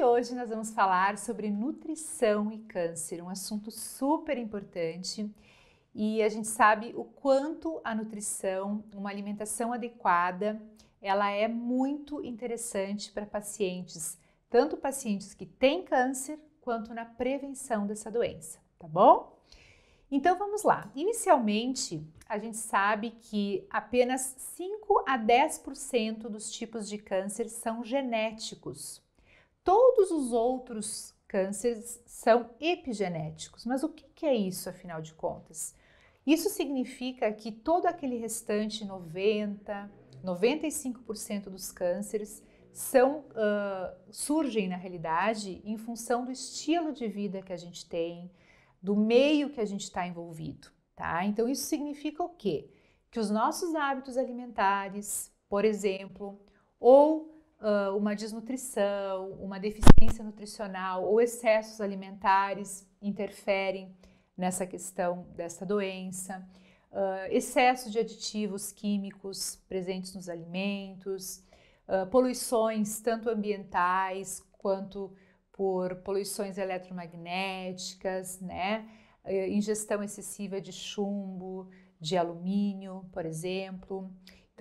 de hoje nós vamos falar sobre nutrição e câncer, um assunto super importante e a gente sabe o quanto a nutrição, uma alimentação adequada, ela é muito interessante para pacientes, tanto pacientes que têm câncer quanto na prevenção dessa doença, tá bom? Então vamos lá. Inicialmente, a gente sabe que apenas 5 a 10% dos tipos de câncer são genéticos todos os outros cânceres são epigenéticos. Mas o que é isso, afinal de contas? Isso significa que todo aquele restante 90, 95% dos cânceres são, uh, surgem na realidade em função do estilo de vida que a gente tem, do meio que a gente está envolvido, tá? Então isso significa o quê? Que os nossos hábitos alimentares, por exemplo, ou uh, uma desnutrição, uma deficiência nutricional ou excessos alimentares interferem nessa questão desta doença. Uh, excesso de aditivos químicos presentes nos alimentos, uh, poluições tanto ambientais quanto por poluições eletromagnéticas, né? ingestão excessiva de chumbo, de alumínio, por exemplo.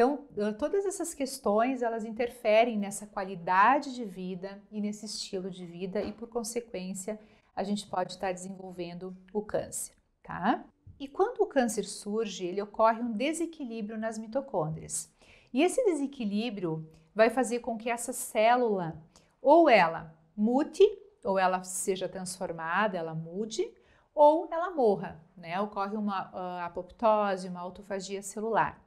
Então, todas essas questões, elas interferem nessa qualidade de vida e nesse estilo de vida e por consequência, a gente pode estar desenvolvendo o câncer, tá? E quando o câncer surge, ele ocorre um desequilíbrio nas mitocôndrias. E esse desequilíbrio vai fazer com que essa célula ou ela mute, ou ela seja transformada, ela mude, ou ela morra, né? Ocorre uma uh, apoptose, uma autofagia celular.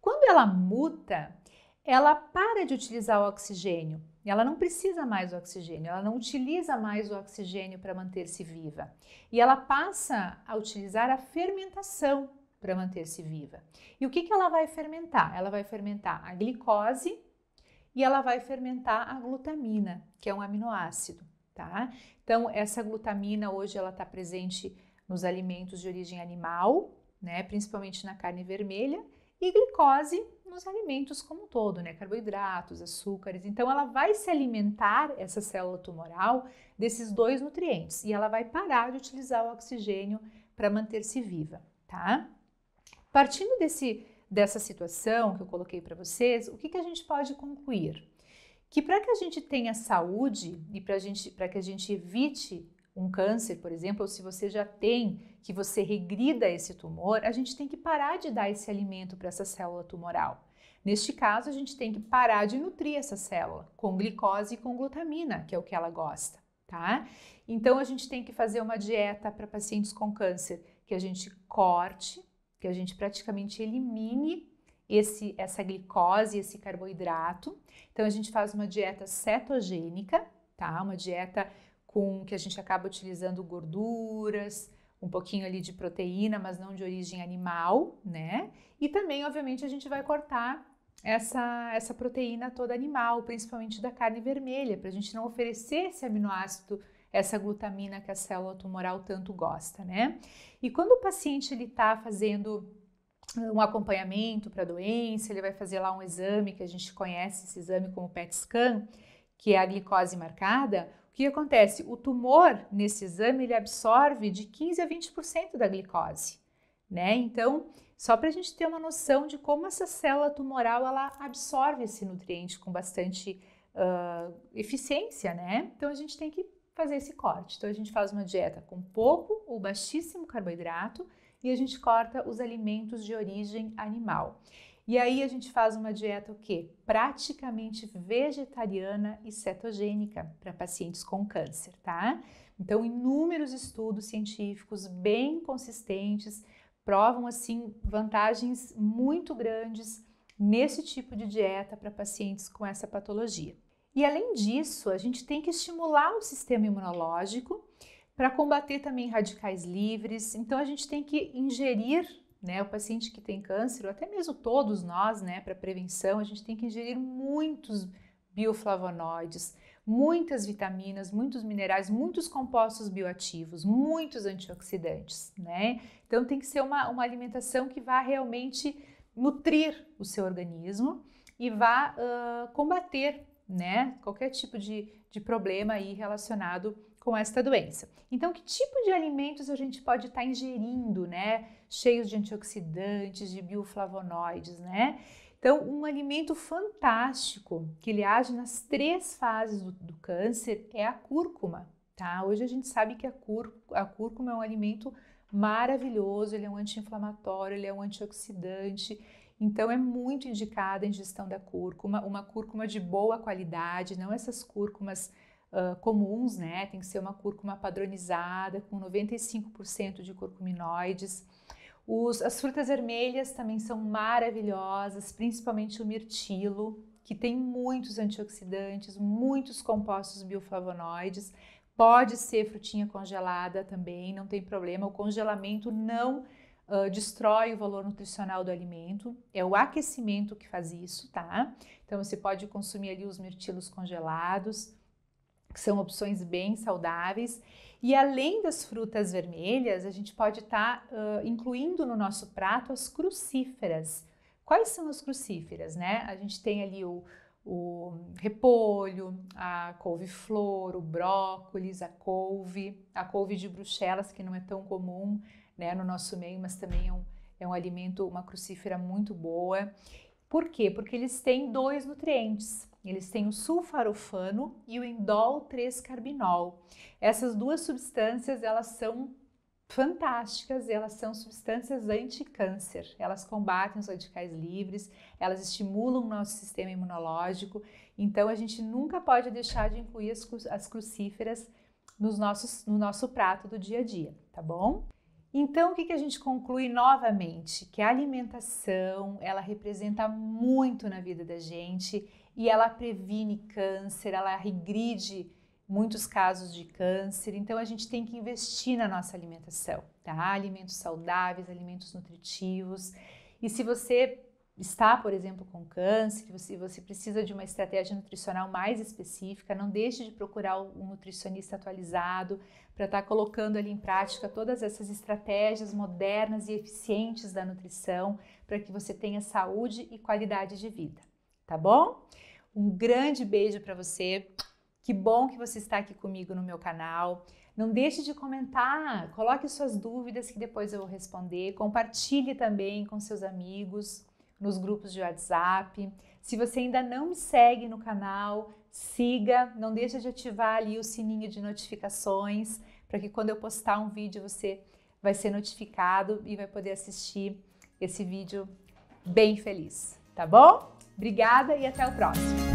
Quando ela muta, ela para de utilizar o oxigênio. Ela não precisa mais do oxigênio, ela não utiliza mais o oxigênio para manter-se viva. E ela passa a utilizar a fermentação para manter-se viva. E o que, que ela vai fermentar? Ela vai fermentar a glicose e ela vai fermentar a glutamina, que é um aminoácido. Tá? Então, essa glutamina hoje ela está presente nos alimentos de origem animal, né? principalmente na carne vermelha, e glicose nos alimentos como um todo, né? Carboidratos, açúcares. Então, ela vai se alimentar, essa célula tumoral, desses dois nutrientes e ela vai parar de utilizar o oxigênio para manter-se viva, tá? Partindo desse, dessa situação que eu coloquei para vocês, o que, que a gente pode concluir? Que para que a gente tenha saúde e para que a gente evite um câncer, por exemplo, ou se você já tem que você regrida esse tumor, a gente tem que parar de dar esse alimento para essa célula tumoral. Neste caso, a gente tem que parar de nutrir essa célula com glicose e com glutamina, que é o que ela gosta, tá? Então a gente tem que fazer uma dieta para pacientes com câncer que a gente corte, que a gente praticamente elimine esse, essa glicose, esse carboidrato. Então a gente faz uma dieta cetogênica, tá? Uma dieta com que a gente acaba utilizando gorduras, um pouquinho ali de proteína, mas não de origem animal, né? E também, obviamente, a gente vai cortar essa, essa proteína toda animal, principalmente da carne vermelha, para a gente não oferecer esse aminoácido, essa glutamina que a célula tumoral tanto gosta, né? E quando o paciente ele está fazendo um acompanhamento para a doença, ele vai fazer lá um exame que a gente conhece esse exame como PET scan, que é a glicose marcada, que acontece? O tumor, nesse exame, ele absorve de 15 a 20% da glicose, né? Então, só para a gente ter uma noção de como essa célula tumoral ela absorve esse nutriente com bastante uh, eficiência, né? Então, a gente tem que fazer esse corte. Então, a gente faz uma dieta com pouco ou baixíssimo carboidrato e a gente corta os alimentos de origem animal. E aí a gente faz uma dieta o quê? Praticamente vegetariana e cetogênica para pacientes com câncer, tá? Então, inúmeros estudos científicos bem consistentes provam assim vantagens muito grandes nesse tipo de dieta para pacientes com essa patologia. E além disso, a gente tem que estimular o sistema imunológico para combater também radicais livres. Então a gente tem que ingerir né? O paciente que tem câncer, ou até mesmo todos nós, né, para prevenção, a gente tem que ingerir muitos bioflavonoides, muitas vitaminas, muitos minerais, muitos compostos bioativos, muitos antioxidantes, né? Então tem que ser uma, uma alimentação que vá realmente nutrir o seu organismo e vá uh, combater, né, qualquer tipo de, de problema aí relacionado com esta doença. Então, que tipo de alimentos a gente pode estar tá ingerindo, né? Cheios de antioxidantes, de bioflavonoides, né? Então, um alimento fantástico que ele age nas três fases do, do câncer é a cúrcuma, tá? Hoje a gente sabe que a, a cúrcuma é um alimento maravilhoso, ele é um anti-inflamatório, ele é um antioxidante, então é muito indicada a ingestão da cúrcuma, uma cúrcuma de boa qualidade, não essas cúrcumas uh, comuns, né? Tem que ser uma cúrcuma padronizada, com 95% de curcuminoides. Os, as frutas vermelhas também são maravilhosas, principalmente o mirtilo, que tem muitos antioxidantes, muitos compostos bioflavonoides. Pode ser frutinha congelada também, não tem problema. O congelamento não uh, destrói o valor nutricional do alimento, é o aquecimento que faz isso, tá? Então você pode consumir ali os mirtilos congelados que são opções bem saudáveis. E além das frutas vermelhas, a gente pode estar tá, uh, incluindo no nosso prato as crucíferas. Quais são as crucíferas, né? A gente tem ali o, o repolho, a couve-flor, o brócolis, a couve, a couve de bruxelas, que não é tão comum né, no nosso meio, mas também é um, é um alimento, uma crucífera muito boa. Por quê? Porque eles têm dois nutrientes, eles têm o sulfarofano e o indol 3-carbinol. Essas duas substâncias, elas são fantásticas, elas são substâncias anti-câncer. Elas combatem os radicais livres, elas estimulam o nosso sistema imunológico. Então, a gente nunca pode deixar de incluir as, as crucíferas nos nossos, no nosso prato do dia a dia, tá bom? Então, o que, que a gente conclui novamente? Que a alimentação, ela representa muito na vida da gente, e ela previne câncer, ela regride muitos casos de câncer. Então a gente tem que investir na nossa alimentação, tá? Alimentos saudáveis, alimentos nutritivos. E se você está, por exemplo, com câncer, se você precisa de uma estratégia nutricional mais específica, não deixe de procurar um nutricionista atualizado para estar tá colocando ali em prática todas essas estratégias modernas e eficientes da nutrição para que você tenha saúde e qualidade de vida tá bom? Um grande beijo para você. Que bom que você está aqui comigo no meu canal. Não deixe de comentar, coloque suas dúvidas que depois eu vou responder. Compartilhe também com seus amigos nos grupos de WhatsApp. Se você ainda não me segue no canal, siga, não deixe de ativar ali o sininho de notificações para que quando eu postar um vídeo você vai ser notificado e vai poder assistir esse vídeo bem feliz, tá bom? Obrigada e até o próximo!